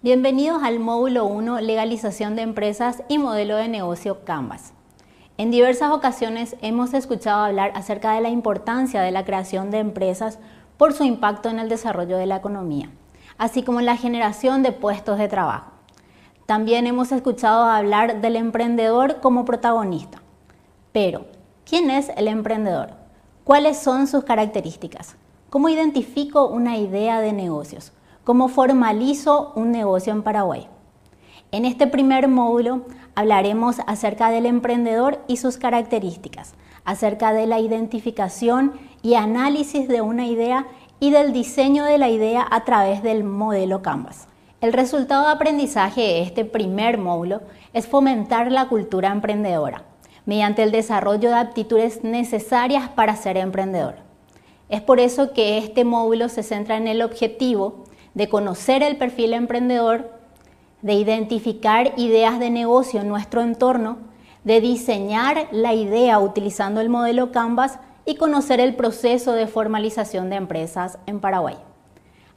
Bienvenidos al módulo 1 Legalización de Empresas y Modelo de Negocio Canvas. En diversas ocasiones hemos escuchado hablar acerca de la importancia de la creación de empresas por su impacto en el desarrollo de la economía, así como en la generación de puestos de trabajo. También hemos escuchado hablar del emprendedor como protagonista. Pero, ¿quién es el emprendedor? ¿Cuáles son sus características? ¿Cómo identifico una idea de negocios? cómo formalizo un negocio en Paraguay. En este primer módulo hablaremos acerca del emprendedor y sus características, acerca de la identificación y análisis de una idea y del diseño de la idea a través del modelo Canvas. El resultado de aprendizaje de este primer módulo es fomentar la cultura emprendedora mediante el desarrollo de aptitudes necesarias para ser emprendedor. Es por eso que este módulo se centra en el objetivo, de conocer el perfil emprendedor, de identificar ideas de negocio en nuestro entorno, de diseñar la idea utilizando el modelo Canvas y conocer el proceso de formalización de empresas en Paraguay.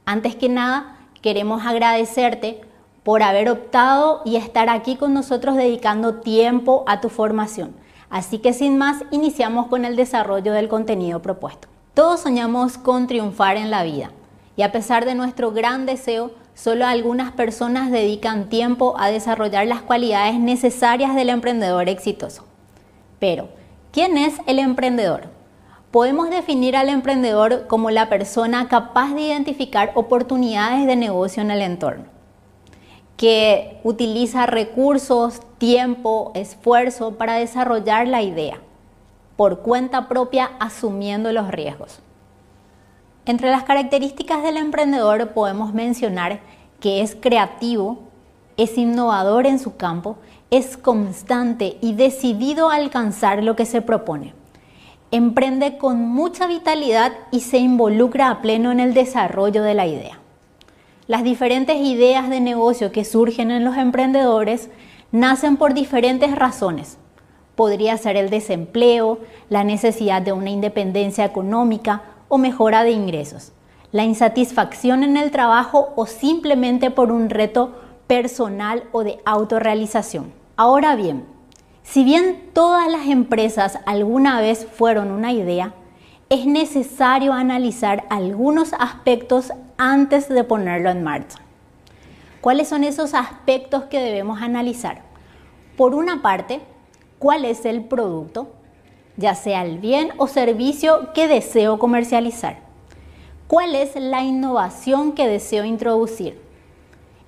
Antes que nada, queremos agradecerte por haber optado y estar aquí con nosotros dedicando tiempo a tu formación. Así que sin más, iniciamos con el desarrollo del contenido propuesto. Todos soñamos con triunfar en la vida y a pesar de nuestro gran deseo, solo algunas personas dedican tiempo a desarrollar las cualidades necesarias del emprendedor exitoso. Pero, ¿quién es el emprendedor? Podemos definir al emprendedor como la persona capaz de identificar oportunidades de negocio en el entorno, que utiliza recursos, tiempo, esfuerzo para desarrollar la idea, por cuenta propia asumiendo los riesgos. Entre las características del emprendedor podemos mencionar que es creativo, es innovador en su campo, es constante y decidido a alcanzar lo que se propone. Emprende con mucha vitalidad y se involucra a pleno en el desarrollo de la idea. Las diferentes ideas de negocio que surgen en los emprendedores nacen por diferentes razones. Podría ser el desempleo, la necesidad de una independencia económica, o mejora de ingresos, la insatisfacción en el trabajo o simplemente por un reto personal o de autorrealización. Ahora bien, si bien todas las empresas alguna vez fueron una idea, es necesario analizar algunos aspectos antes de ponerlo en marcha. ¿Cuáles son esos aspectos que debemos analizar? Por una parte, ¿cuál es el producto? ya sea el bien o servicio que deseo comercializar. ¿Cuál es la innovación que deseo introducir?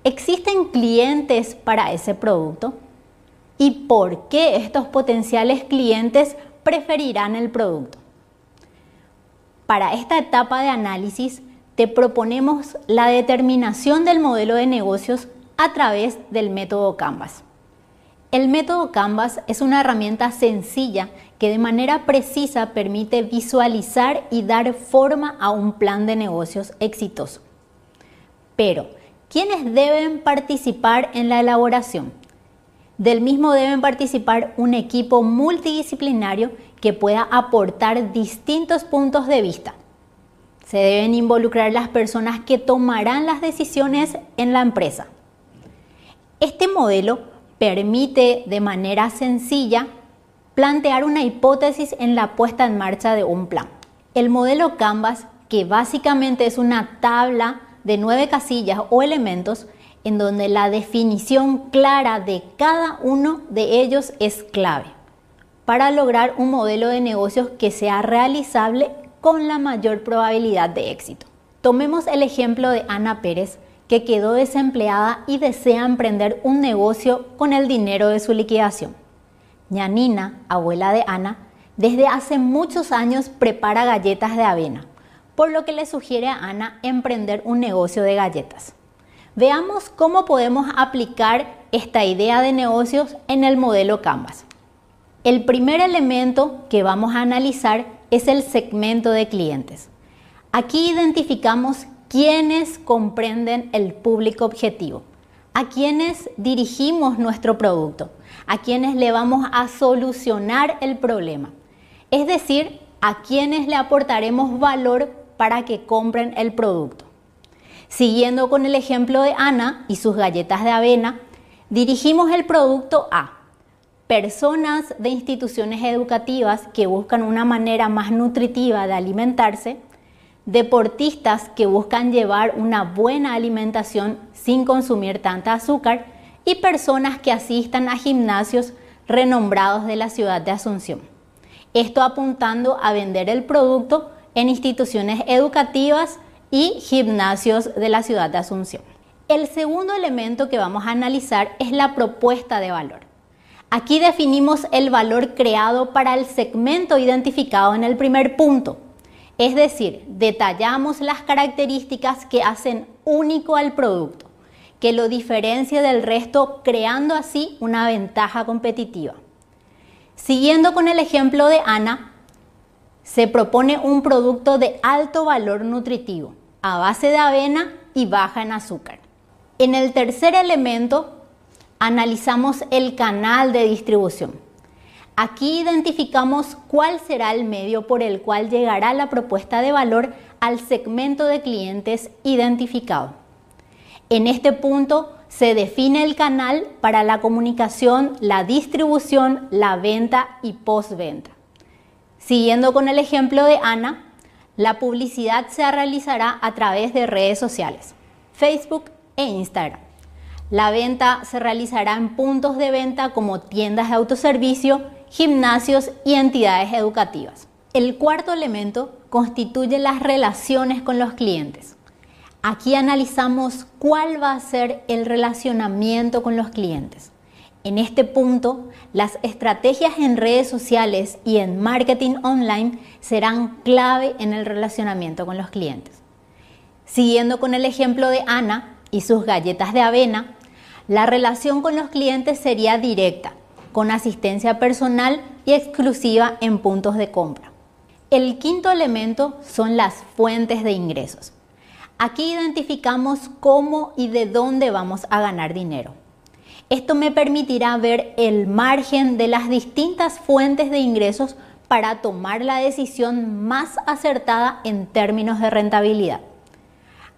¿Existen clientes para ese producto? ¿Y por qué estos potenciales clientes preferirán el producto? Para esta etapa de análisis te proponemos la determinación del modelo de negocios a través del método Canvas. El método Canvas es una herramienta sencilla que de manera precisa permite visualizar y dar forma a un plan de negocios exitoso. Pero, ¿quiénes deben participar en la elaboración? Del mismo deben participar un equipo multidisciplinario que pueda aportar distintos puntos de vista. Se deben involucrar las personas que tomarán las decisiones en la empresa. Este modelo permite de manera sencilla plantear una hipótesis en la puesta en marcha de un plan. El modelo Canvas, que básicamente es una tabla de nueve casillas o elementos, en donde la definición clara de cada uno de ellos es clave para lograr un modelo de negocios que sea realizable con la mayor probabilidad de éxito. Tomemos el ejemplo de Ana Pérez, que quedó desempleada y desea emprender un negocio con el dinero de su liquidación. Ñanina, abuela de Ana, desde hace muchos años prepara galletas de avena, por lo que le sugiere a Ana emprender un negocio de galletas. Veamos cómo podemos aplicar esta idea de negocios en el modelo Canvas. El primer elemento que vamos a analizar es el segmento de clientes. Aquí identificamos quienes comprenden el público objetivo? ¿A quiénes dirigimos nuestro producto? ¿A quiénes le vamos a solucionar el problema? Es decir, a quienes le aportaremos valor para que compren el producto. Siguiendo con el ejemplo de Ana y sus galletas de avena, dirigimos el producto a personas de instituciones educativas que buscan una manera más nutritiva de alimentarse, deportistas que buscan llevar una buena alimentación sin consumir tanta azúcar y personas que asistan a gimnasios renombrados de la ciudad de Asunción. Esto apuntando a vender el producto en instituciones educativas y gimnasios de la ciudad de Asunción. El segundo elemento que vamos a analizar es la propuesta de valor. Aquí definimos el valor creado para el segmento identificado en el primer punto es decir, detallamos las características que hacen único al producto, que lo diferencia del resto, creando así una ventaja competitiva. Siguiendo con el ejemplo de Ana, se propone un producto de alto valor nutritivo, a base de avena y baja en azúcar. En el tercer elemento, analizamos el canal de distribución Aquí identificamos cuál será el medio por el cual llegará la propuesta de valor al segmento de clientes identificado. En este punto se define el canal para la comunicación, la distribución, la venta y postventa. Siguiendo con el ejemplo de Ana, la publicidad se realizará a través de redes sociales, Facebook e Instagram. La venta se realizará en puntos de venta como tiendas de autoservicio, gimnasios y entidades educativas. El cuarto elemento constituye las relaciones con los clientes. Aquí analizamos cuál va a ser el relacionamiento con los clientes. En este punto, las estrategias en redes sociales y en marketing online serán clave en el relacionamiento con los clientes. Siguiendo con el ejemplo de Ana y sus galletas de avena, la relación con los clientes sería directa, con asistencia personal y exclusiva en puntos de compra. El quinto elemento son las fuentes de ingresos. Aquí identificamos cómo y de dónde vamos a ganar dinero. Esto me permitirá ver el margen de las distintas fuentes de ingresos para tomar la decisión más acertada en términos de rentabilidad.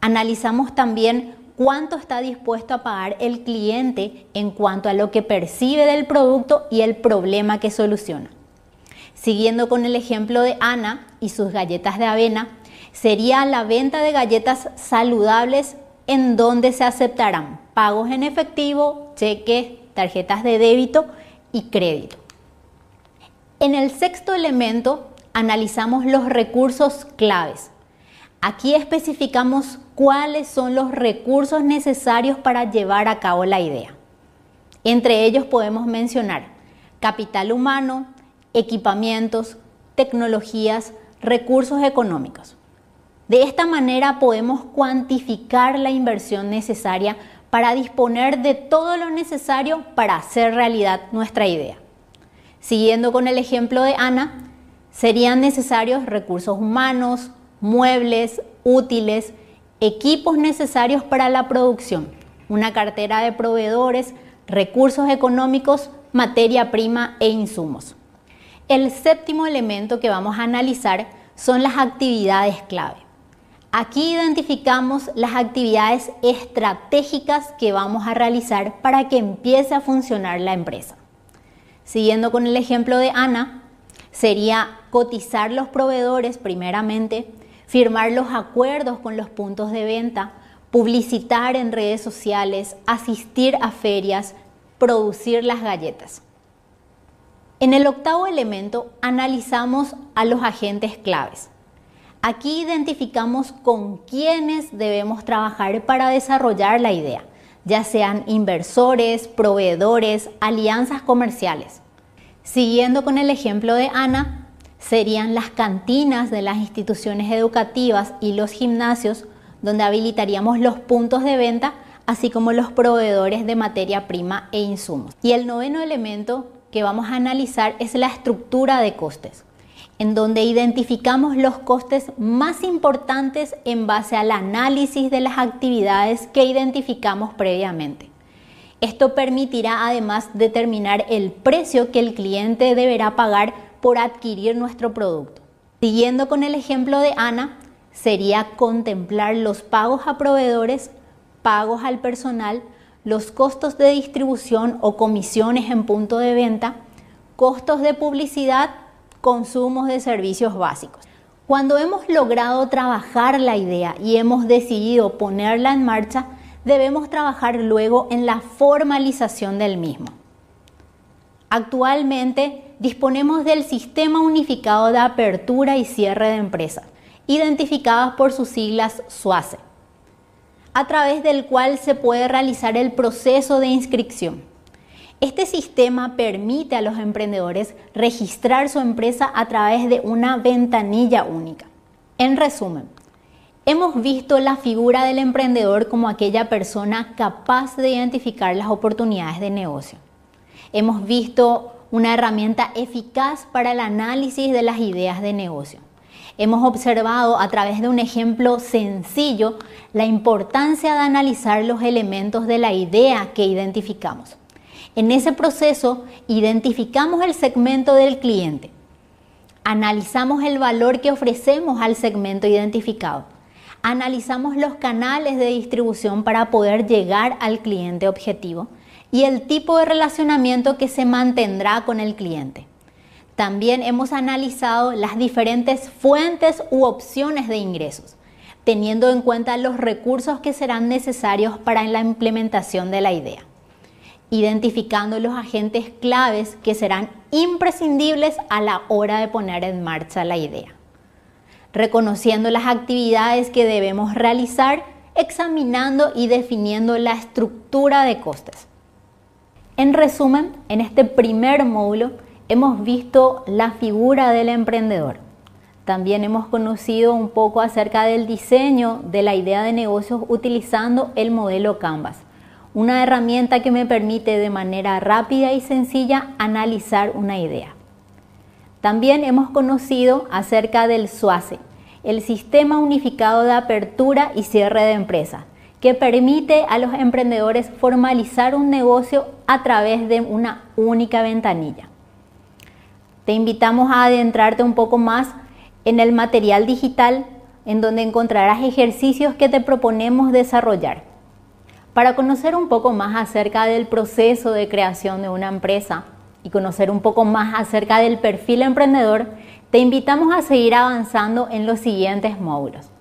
Analizamos también cuánto está dispuesto a pagar el cliente en cuanto a lo que percibe del producto y el problema que soluciona. Siguiendo con el ejemplo de Ana y sus galletas de avena, sería la venta de galletas saludables en donde se aceptarán pagos en efectivo, cheques, tarjetas de débito y crédito. En el sexto elemento analizamos los recursos claves Aquí especificamos cuáles son los recursos necesarios para llevar a cabo la idea. Entre ellos podemos mencionar capital humano, equipamientos, tecnologías, recursos económicos. De esta manera podemos cuantificar la inversión necesaria para disponer de todo lo necesario para hacer realidad nuestra idea. Siguiendo con el ejemplo de Ana, serían necesarios recursos humanos, muebles, útiles, equipos necesarios para la producción, una cartera de proveedores, recursos económicos, materia prima e insumos. El séptimo elemento que vamos a analizar son las actividades clave. Aquí identificamos las actividades estratégicas que vamos a realizar para que empiece a funcionar la empresa. Siguiendo con el ejemplo de Ana, sería cotizar los proveedores primeramente, firmar los acuerdos con los puntos de venta, publicitar en redes sociales, asistir a ferias, producir las galletas. En el octavo elemento analizamos a los agentes claves. Aquí identificamos con quiénes debemos trabajar para desarrollar la idea, ya sean inversores, proveedores, alianzas comerciales. Siguiendo con el ejemplo de Ana, serían las cantinas de las instituciones educativas y los gimnasios donde habilitaríamos los puntos de venta, así como los proveedores de materia prima e insumos. Y el noveno elemento que vamos a analizar es la estructura de costes, en donde identificamos los costes más importantes en base al análisis de las actividades que identificamos previamente. Esto permitirá además determinar el precio que el cliente deberá pagar por adquirir nuestro producto. Siguiendo con el ejemplo de Ana, sería contemplar los pagos a proveedores, pagos al personal, los costos de distribución o comisiones en punto de venta, costos de publicidad, consumos de servicios básicos. Cuando hemos logrado trabajar la idea y hemos decidido ponerla en marcha, debemos trabajar luego en la formalización del mismo. Actualmente disponemos del Sistema Unificado de Apertura y Cierre de Empresas, identificadas por sus siglas SUACE, a través del cual se puede realizar el proceso de inscripción. Este sistema permite a los emprendedores registrar su empresa a través de una ventanilla única. En resumen, hemos visto la figura del emprendedor como aquella persona capaz de identificar las oportunidades de negocio. Hemos visto una herramienta eficaz para el análisis de las ideas de negocio. Hemos observado a través de un ejemplo sencillo la importancia de analizar los elementos de la idea que identificamos. En ese proceso identificamos el segmento del cliente, analizamos el valor que ofrecemos al segmento identificado, analizamos los canales de distribución para poder llegar al cliente objetivo y el tipo de relacionamiento que se mantendrá con el cliente. También hemos analizado las diferentes fuentes u opciones de ingresos, teniendo en cuenta los recursos que serán necesarios para la implementación de la idea, identificando los agentes claves que serán imprescindibles a la hora de poner en marcha la idea, reconociendo las actividades que debemos realizar, examinando y definiendo la estructura de costes en resumen, en este primer módulo hemos visto la figura del emprendedor. También hemos conocido un poco acerca del diseño de la idea de negocios utilizando el modelo Canvas, una herramienta que me permite de manera rápida y sencilla analizar una idea. También hemos conocido acerca del SUACE, el Sistema Unificado de Apertura y Cierre de Empresa, que permite a los emprendedores formalizar un negocio a través de una única ventanilla. Te invitamos a adentrarte un poco más en el material digital en donde encontrarás ejercicios que te proponemos desarrollar. Para conocer un poco más acerca del proceso de creación de una empresa y conocer un poco más acerca del perfil emprendedor, te invitamos a seguir avanzando en los siguientes módulos.